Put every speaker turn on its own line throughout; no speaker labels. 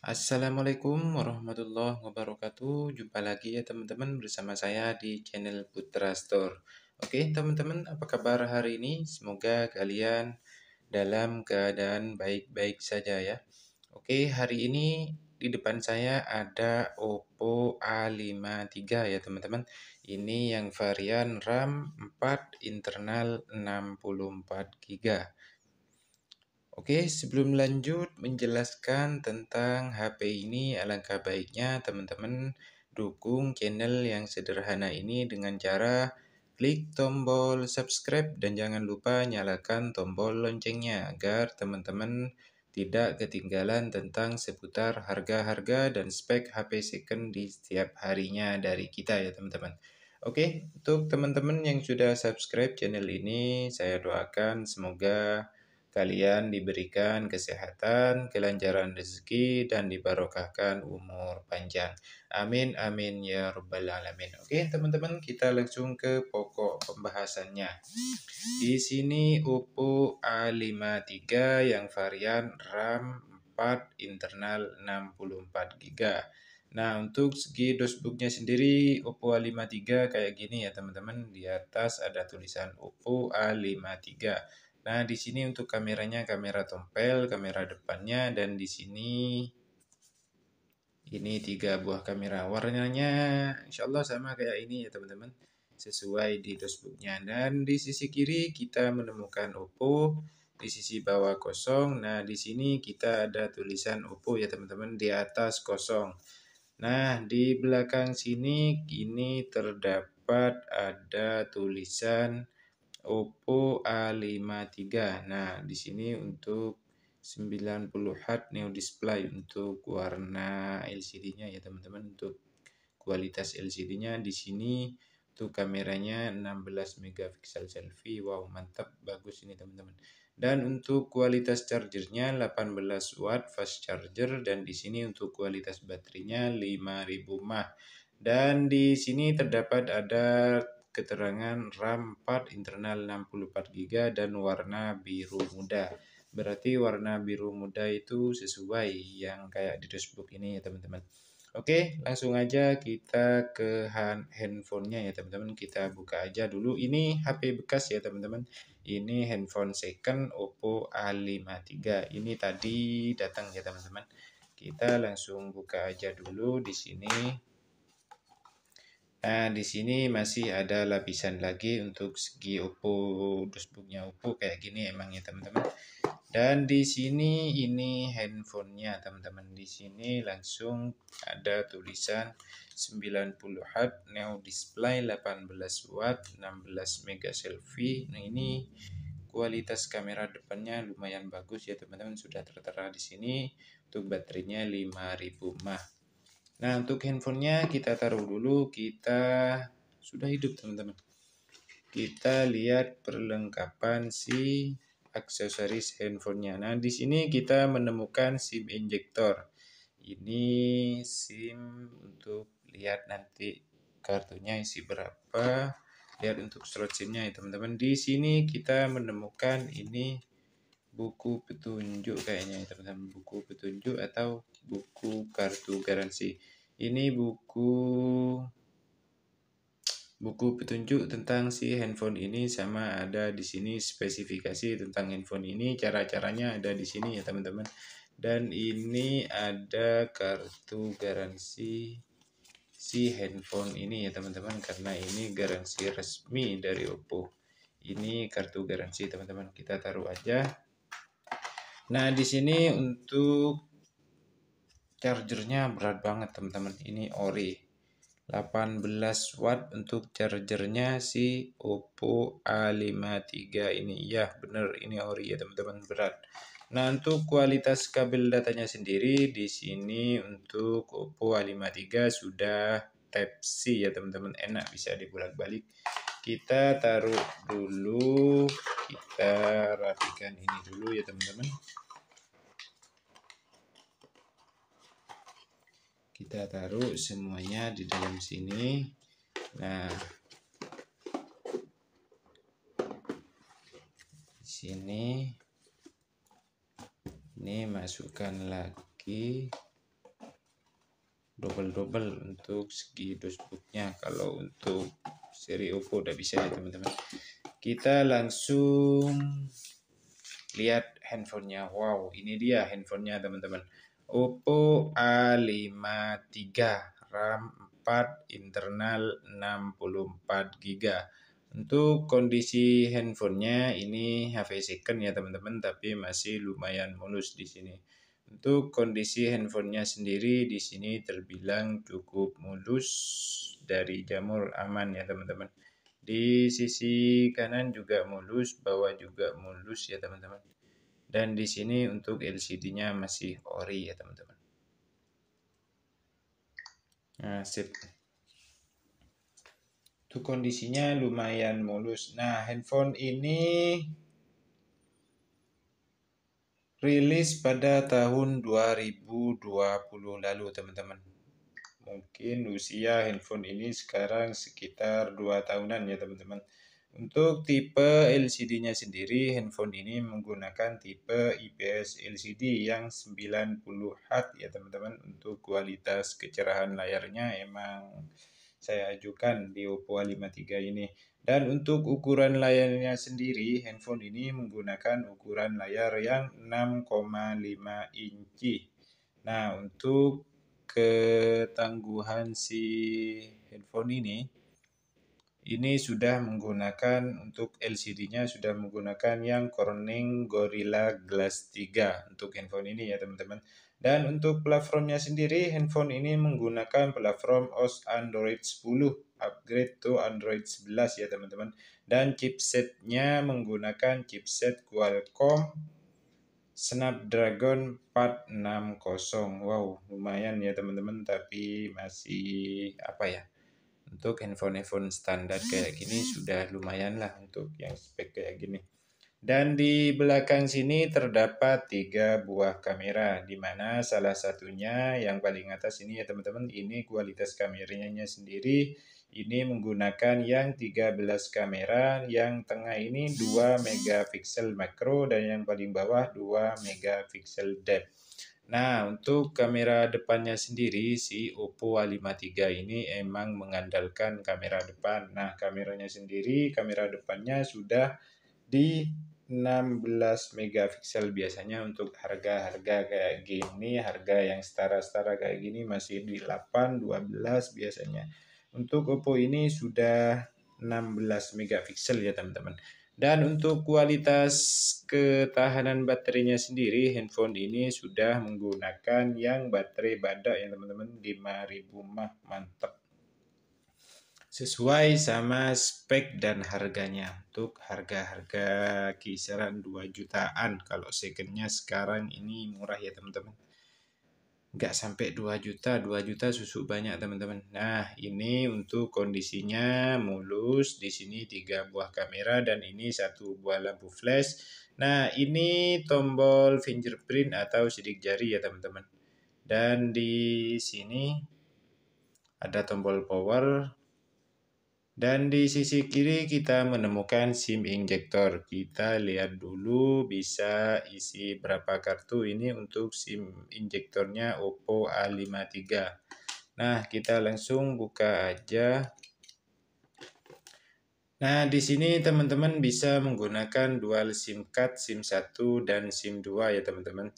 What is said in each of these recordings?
Assalamualaikum warahmatullahi wabarakatuh. Jumpa lagi ya teman-teman bersama saya di channel Putra Store. Oke teman-teman, apa kabar hari ini? Semoga kalian dalam keadaan baik-baik saja ya. Oke, hari ini di depan saya ada Oppo A53 ya teman-teman. Ini yang varian RAM 4 internal 64 GB. Oke, sebelum lanjut menjelaskan tentang HP ini, alangkah baiknya teman-teman dukung channel yang sederhana ini dengan cara klik tombol subscribe dan jangan lupa nyalakan tombol loncengnya agar teman-teman tidak ketinggalan tentang seputar harga-harga dan spek HP second di setiap harinya dari kita ya teman-teman. Oke, untuk teman-teman yang sudah subscribe channel ini, saya doakan semoga kalian diberikan kesehatan, kelancaran rezeki, dan dibarokahkan umur panjang. Amin, amin, ya rabbal alamin. Oke, teman-teman, kita langsung ke pokok pembahasannya. Di sini UPU A53 yang varian RAM 4 internal 64 GB. Nah, untuk segi dosbooknya sendiri, Oppo A53 kayak gini ya teman-teman. Di atas ada tulisan Oppo A53. Nah, di sini untuk kameranya kamera tompel, kamera depannya dan di sini ini tiga buah kamera. Warnanya insya Allah sama kayak ini ya teman-teman. Sesuai di dashboardnya. Dan di sisi kiri kita menemukan Oppo. Di sisi bawah kosong. Nah, di sini kita ada tulisan Oppo ya teman-teman. Di atas kosong. Nah, di belakang sini ini terdapat ada tulisan Oppo A53. Nah, di sini untuk 90 Hz Neo Display untuk warna LCD-nya ya teman-teman untuk kualitas LCD-nya di sini untuk kameranya 16 megapiksel selfie wow mantap bagus ini teman-teman dan untuk kualitas chargernya 18 watt fast charger dan di sini untuk kualitas baterainya 5000 mAh dan di sini terdapat ada keterangan RAM 4 internal 64GB dan warna biru muda. Berarti warna biru muda itu sesuai yang kayak di dashboard ini ya teman-teman. Oke, langsung aja kita ke handphonenya ya teman-teman. Kita buka aja dulu. Ini HP bekas ya teman-teman. Ini handphone second Oppo A53. Ini tadi datang ya teman-teman. Kita langsung buka aja dulu di sini. Nah, di sini masih ada lapisan lagi untuk segi Oppo dusbuknya Oppo kayak gini emang ya teman-teman. Dan di sini ini handphonenya teman-teman. Di sini langsung ada tulisan 90 Hz Neo Display 18 Watt 16 mega selfie. Nah, ini kualitas kamera depannya lumayan bagus ya teman-teman sudah tertera di sini. Untuk baterainya 5000 mAh. Nah, untuk handphonenya kita taruh dulu, kita sudah hidup teman-teman. Kita lihat perlengkapan si aksesoris handphonenya. Nah, di sini kita menemukan SIM injector. Ini SIM untuk lihat nanti kartunya isi berapa. Lihat untuk slot SIM-nya ya teman-teman. Di sini kita menemukan ini buku petunjuk kayaknya teman-teman buku petunjuk atau buku kartu garansi ini buku buku petunjuk tentang si handphone ini sama ada di sini spesifikasi tentang handphone ini cara-caranya ada di sini ya teman-teman dan ini ada kartu garansi si handphone ini ya teman-teman karena ini garansi resmi dari Oppo ini kartu garansi teman-teman kita taruh aja Nah, di sini untuk chargernya berat banget, teman-teman. Ini ori 18 watt untuk chargernya si Oppo A53 ini. Ya, benar ini ori ya, teman-teman, berat. Nah, untuk kualitas kabel datanya sendiri di sini untuk Oppo A53 sudah type C ya, teman-teman. Enak bisa dibolak-balik. Kita taruh dulu kita rapikan ini dulu ya teman-teman kita taruh semuanya di dalam sini nah di sini ini masukkan lagi double-double untuk segi dosbooknya kalau untuk seri Oppo udah bisa ya teman-teman kita langsung lihat handphonenya. Wow, ini dia handphonenya teman-teman. Oppo A53 RAM 4 internal 64 GB. Untuk kondisi handphonenya ini HV second ya teman-teman tapi masih lumayan mulus di sini. Untuk kondisi handphonenya sendiri di sini terbilang cukup mulus dari jamur aman ya teman-teman. Di sisi kanan juga mulus, bawah juga mulus ya teman-teman. Dan di sini untuk LCD-nya masih ori ya teman-teman. Nah, sip. Itu kondisinya lumayan mulus. Nah, handphone ini rilis pada tahun 2020 lalu teman-teman mungkin usia handphone ini sekarang sekitar 2 tahunan ya teman-teman. Untuk tipe LCD-nya sendiri, handphone ini menggunakan tipe IPS LCD yang 90 Hz ya teman-teman. Untuk kualitas kecerahan layarnya emang saya ajukan di Oppo A53 ini. Dan untuk ukuran layarnya sendiri, handphone ini menggunakan ukuran layar yang 6,5 inci. Nah, untuk ketangguhan si handphone ini ini sudah menggunakan untuk LCD-nya sudah menggunakan yang Corning Gorilla Glass 3 untuk handphone ini ya teman-teman. Dan untuk platformnya sendiri handphone ini menggunakan platform OS Android 10 upgrade to Android 11 ya teman-teman dan chipsetnya menggunakan chipset Qualcomm Snapdragon 460 wow lumayan ya teman-teman tapi masih apa ya untuk handphone-handphone standar kayak gini sudah lumayan lah untuk yang spek kayak gini dan di belakang sini terdapat tiga buah kamera di mana salah satunya yang paling atas ini ya teman-teman ini kualitas kameranya sendiri ini menggunakan yang 13 kamera, yang tengah ini 2 megapiksel makro dan yang paling bawah 2 megapiksel depth. Nah, untuk kamera depannya sendiri si Oppo A53 ini emang mengandalkan kamera depan. Nah, kameranya sendiri, kamera depannya sudah di 16 megapiksel biasanya untuk harga-harga kayak gini, harga yang setara-setara kayak gini masih di 8 12 biasanya. Untuk Oppo ini sudah 16 megapiksel ya teman-teman. Dan untuk kualitas ketahanan baterainya sendiri, handphone ini sudah menggunakan yang baterai badak ya teman-teman 5000 mah mantap. Sesuai sama spek dan harganya. Untuk harga-harga kisaran 2 jutaan kalau secondnya sekarang ini murah ya teman-teman nggak sampai 2 juta, 2 juta susu banyak teman-teman. Nah, ini untuk kondisinya mulus, di sini tiga buah kamera dan ini satu buah lampu flash. Nah, ini tombol fingerprint atau sidik jari ya teman-teman. Dan di sini ada tombol power, dan di sisi kiri kita menemukan SIM injector. Kita lihat dulu bisa isi berapa kartu ini untuk SIM injektornya Oppo A53. Nah, kita langsung buka aja. Nah, di sini teman-teman bisa menggunakan dual SIM card, SIM 1 dan SIM 2 ya teman-teman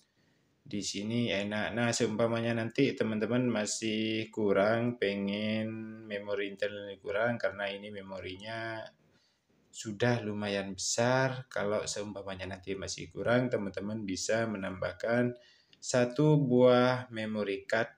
di sini enak. Nah, seumpamanya nanti teman-teman masih kurang pengen memori internalnya kurang karena ini memorinya sudah lumayan besar. Kalau seumpamanya nanti masih kurang, teman-teman bisa menambahkan satu buah memory card.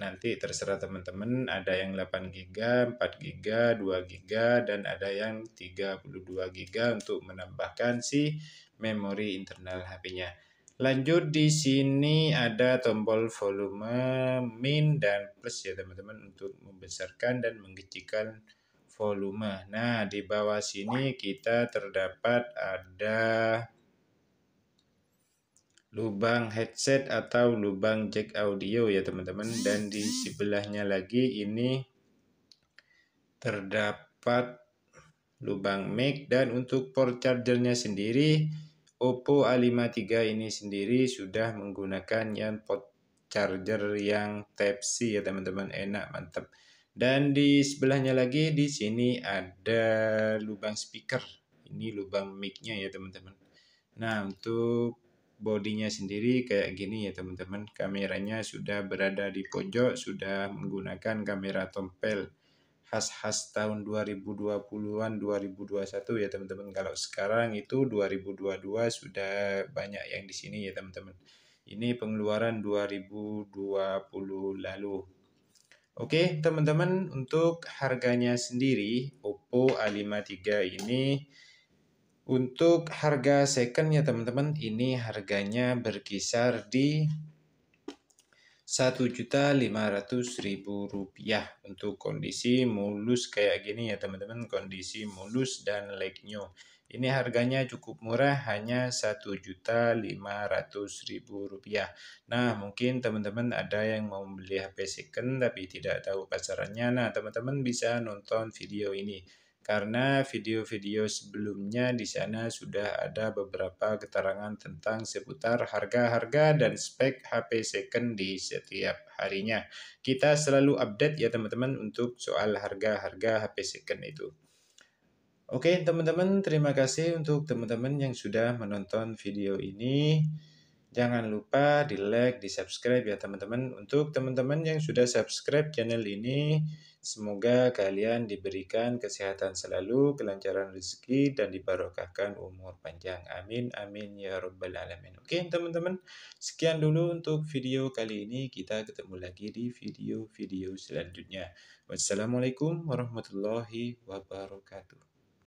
Nanti terserah teman-teman, ada yang 8 GB, 4 GB, 2 GB dan ada yang 32 GB untuk menambahkan si memori internal HP-nya. Lanjut di sini ada tombol volume min dan plus ya teman-teman untuk membesarkan dan mengecilkan volume. Nah, di bawah sini kita terdapat ada lubang headset atau lubang jack audio ya teman-teman dan di sebelahnya lagi ini terdapat lubang mic dan untuk port chargernya sendiri Oppo A53 ini sendiri sudah menggunakan yang pot charger yang Type C ya teman-teman enak mantap dan di sebelahnya lagi di sini ada lubang speaker ini lubang micnya ya teman-teman nah untuk bodinya sendiri kayak gini ya teman-teman kameranya sudah berada di pojok sudah menggunakan kamera tompel khas-khas tahun 2020-an 2021 ya teman-teman kalau sekarang itu 2022 sudah banyak yang di sini ya teman-teman ini pengeluaran 2020 lalu Oke teman-teman untuk harganya sendiri Oppo A53 ini untuk harga second ya teman-teman ini harganya berkisar di rp rupiah untuk kondisi mulus kayak gini ya teman-teman kondisi mulus dan leg new ini harganya cukup murah hanya rp rupiah nah mungkin teman-teman ada yang mau membeli HP second tapi tidak tahu pasarannya nah teman-teman bisa nonton video ini karena video-video sebelumnya di sana sudah ada beberapa keterangan tentang seputar harga-harga dan spek HP second di setiap harinya. Kita selalu update ya teman-teman untuk soal harga-harga HP second itu. Oke teman-teman, terima kasih untuk teman-teman yang sudah menonton video ini. Jangan lupa di like, di subscribe ya teman-teman. Untuk teman-teman yang sudah subscribe channel ini, semoga kalian diberikan kesehatan selalu, kelancaran rezeki, dan dibarokahkan umur panjang. Amin, amin ya rabbal alamin. Oke teman-teman, sekian dulu untuk video kali ini. Kita ketemu lagi di video-video selanjutnya. Wassalamualaikum warahmatullahi wabarakatuh.